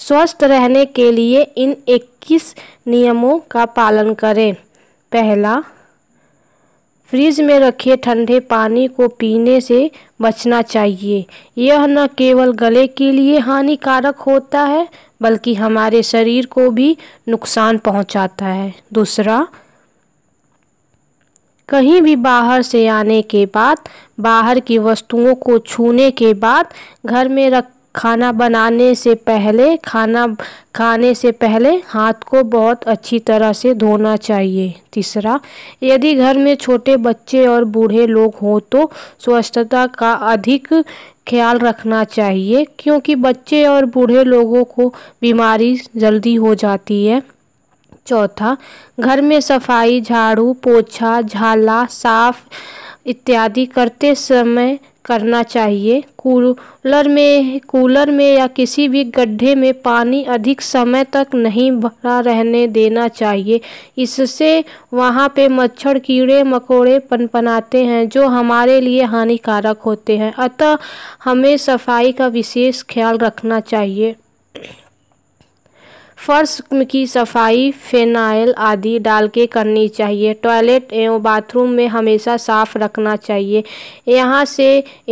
स्वस्थ रहने के लिए इन 21 नियमों का पालन करें पहला फ्रिज में रखे ठंडे पानी को पीने से बचना चाहिए यह न केवल गले के लिए हानिकारक होता है बल्कि हमारे शरीर को भी नुकसान पहुंचाता है दूसरा कहीं भी बाहर से आने के बाद बाहर की वस्तुओं को छूने के बाद घर में रख खाना बनाने से पहले खाना खाने से पहले हाथ को बहुत अच्छी तरह से धोना चाहिए तीसरा यदि घर में छोटे बच्चे और बूढ़े लोग हों तो स्वच्छता का अधिक ख्याल रखना चाहिए क्योंकि बच्चे और बूढ़े लोगों को बीमारी जल्दी हो जाती है चौथा घर में सफाई झाड़ू पोछा झाला साफ इत्यादि करते समय करना चाहिए कूलर में कूलर में या किसी भी गड्ढे में पानी अधिक समय तक नहीं भरा रहने देना चाहिए इससे वहाँ पे मच्छर कीड़े मकोड़े पनपनाते हैं जो हमारे लिए हानिकारक होते हैं अतः हमें सफाई का विशेष ख्याल रखना चाहिए फर्श की सफाई फेनाइल आदि डाल के करनी चाहिए टॉयलेट एवं बाथरूम में हमेशा साफ़ रखना चाहिए यहाँ से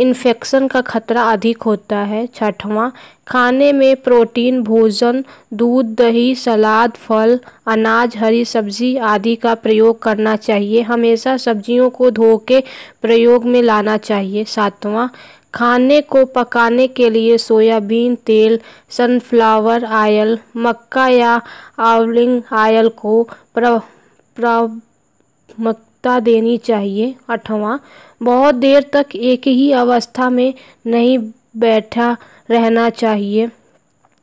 इन्फेक्शन का खतरा अधिक होता है छठवां खाने में प्रोटीन भोजन दूध दही सलाद फल अनाज हरी सब्जी आदि का प्रयोग करना चाहिए हमेशा सब्जियों को धो के प्रयोग में लाना चाहिए सातवां खाने को पकाने के लिए सोयाबीन तेल सनफ्लावर आयल मक्का या आवलिंग आयल को प्राथमिकता देनी चाहिए अठवा बहुत देर तक एक ही अवस्था में नहीं बैठा रहना चाहिए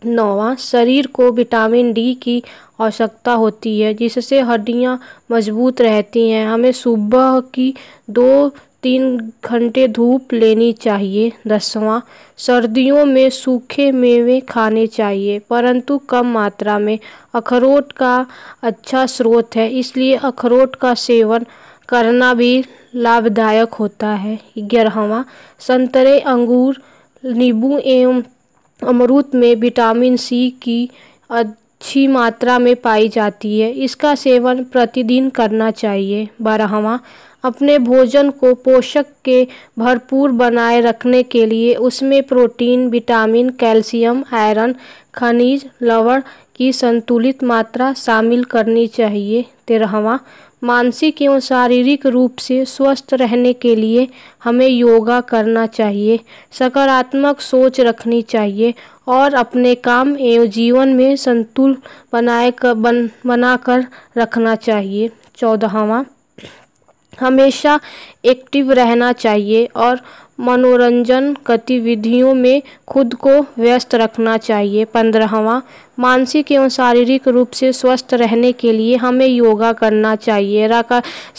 नौवा शरीर को विटामिन डी की आवश्यकता होती है जिससे हड्डियां मजबूत रहती हैं हमें सुबह की दो तीन घंटे धूप लेनी चाहिए दसवां सर्दियों में सूखे मेवे खाने चाहिए परंतु कम मात्रा में अखरोट का अच्छा स्रोत है इसलिए अखरोट का सेवन करना भी लाभदायक होता है ग्यारहवा संतरे अंगूर नींबू एवं अमरूद में विटामिन सी की अच्छी मात्रा में पाई जाती है इसका सेवन प्रतिदिन करना चाहिए बारहवा अपने भोजन को पोषक के भरपूर बनाए रखने के लिए उसमें प्रोटीन विटामिन कैल्शियम आयरन खनिज लवण की संतुलित मात्रा शामिल करनी चाहिए तेरहवा मानसिक एवं शारीरिक रूप से स्वस्थ रहने के लिए हमें योगा करना चाहिए सकारात्मक सोच रखनी चाहिए और अपने काम एवं जीवन में संतुल बनाए कर बन बना कर रखना चाहिए चौदहवा हमेशा एक्टिव रहना चाहिए और मनोरंजन गतिविधियों में खुद को व्यस्त रखना चाहिए पंद्रहवा मानसिक एवं शारीरिक रूप से स्वस्थ रहने के लिए हमें योगा करना चाहिए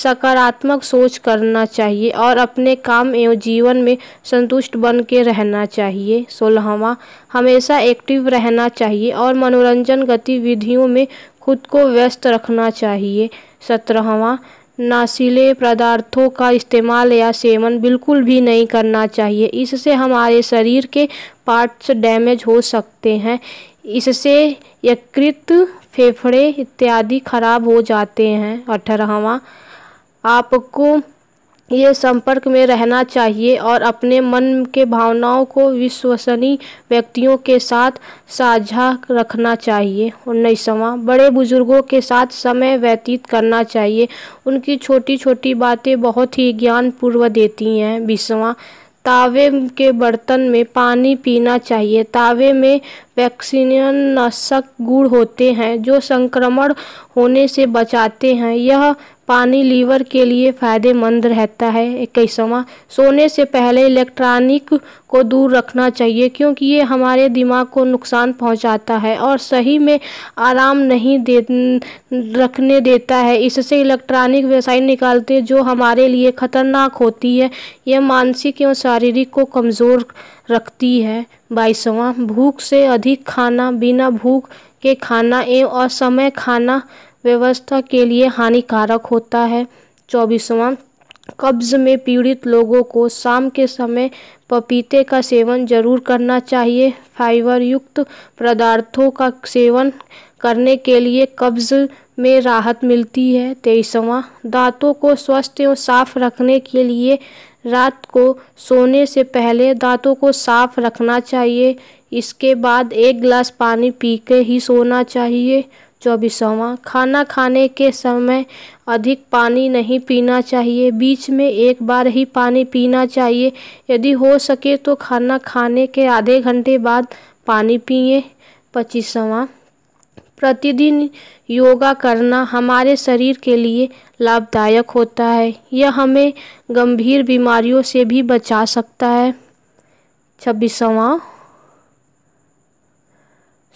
सकारात्मक सोच करना चाहिए और अपने काम एवं जीवन में संतुष्ट बन के रहना चाहिए सोलहवा हमेशा एक्टिव रहना चाहिए और मनोरंजन गतिविधियों में खुद को व्यस्त रखना चाहिए सत्रहवा नशीले पदार्थों का इस्तेमाल या सेवन बिल्कुल भी नहीं करना चाहिए इससे हमारे शरीर के पार्ट्स डैमेज हो सकते हैं इससे यकृत फेफड़े इत्यादि खराब हो जाते हैं अठारहवा आपको ये संपर्क में रहना चाहिए और अपने मन के भावनाओं को विश्वसनीय व्यक्तियों के साथ साझा रखना चाहिए उन्नीसवा बड़े बुजुर्गों के साथ समय व्यतीत करना चाहिए उनकी छोटी छोटी बातें बहुत ही ज्ञानपूर्व देती हैं बीसवा तावे के बर्तन में पानी पीना चाहिए तावे में वैक्सीनियन नाशक गुण होते हैं जो संक्रमण होने से बचाते हैं यह पानी लीवर के लिए फायदेमंद रहता है इक्कीसवा सोने से पहले इलेक्ट्रॉनिक को दूर रखना चाहिए क्योंकि ये हमारे दिमाग को नुकसान पहुंचाता है और सही में आराम नहीं दे रखने देता है इससे इलेक्ट्रॉनिक व्यवसाय निकालते जो हमारे लिए खतरनाक होती है यह मानसिक एवं शारीरिक को कमज़ोर रखती है बाईसवा भूख से अधिक खाना बिना भूख के खाना एवं असमय खाना व्यवस्था के लिए हानिकारक होता है चौबीसवां कब्ज़ में पीड़ित लोगों को शाम के समय पपीते का सेवन जरूर करना चाहिए फाइबर युक्त पदार्थों का सेवन करने के लिए कब्ज़ में राहत मिलती है तेईसवा दांतों को स्वस्थ एवं साफ रखने के लिए रात को सोने से पहले दांतों को साफ रखना चाहिए इसके बाद एक गिलास पानी पी के ही सोना चाहिए चौबीसवा खाना खाने के समय अधिक पानी नहीं पीना चाहिए बीच में एक बार ही पानी पीना चाहिए यदि हो सके तो खाना खाने के आधे घंटे बाद पानी पिए पच्चीसवा प्रतिदिन योगा करना हमारे शरीर के लिए लाभदायक होता है यह हमें गंभीर बीमारियों से भी बचा सकता है छब्बीसवा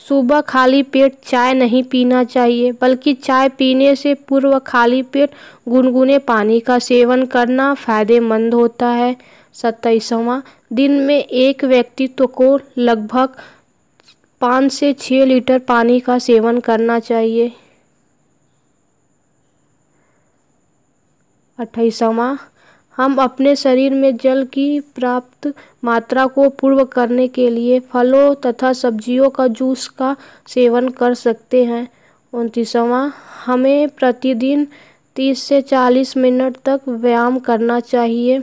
सुबह खाली पेट चाय नहीं पीना चाहिए बल्कि चाय पीने से पूर्व खाली पेट गुनगुने पानी का सेवन करना फ़ायदेमंद होता है सत्ताईसवां दिन में एक व्यक्तित्व तो को लगभग पाँच से छः लीटर पानी का सेवन करना चाहिए अट्ठाईसवां हम अपने शरीर में जल की प्राप्त मात्रा को पूर्व करने के लिए फलों तथा सब्जियों का जूस का सेवन कर सकते हैं उनतीसवा हमें प्रतिदिन तीस से चालीस मिनट तक व्यायाम करना चाहिए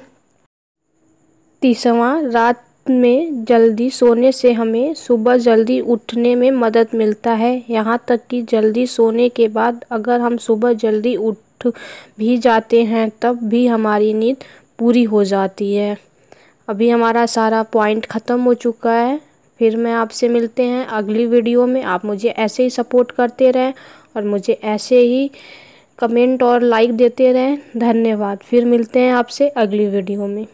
तीसवा रात में जल्दी सोने से हमें सुबह जल्दी उठने में मदद मिलता है यहाँ तक कि जल्दी सोने के बाद अगर हम सुबह जल्दी उठ उठ भी जाते हैं तब भी हमारी नींद पूरी हो जाती है अभी हमारा सारा पॉइंट ख़त्म हो चुका है फिर मैं आपसे मिलते हैं अगली वीडियो में आप मुझे ऐसे ही सपोर्ट करते रहें और मुझे ऐसे ही कमेंट और लाइक देते रहें धन्यवाद फिर मिलते हैं आपसे अगली वीडियो में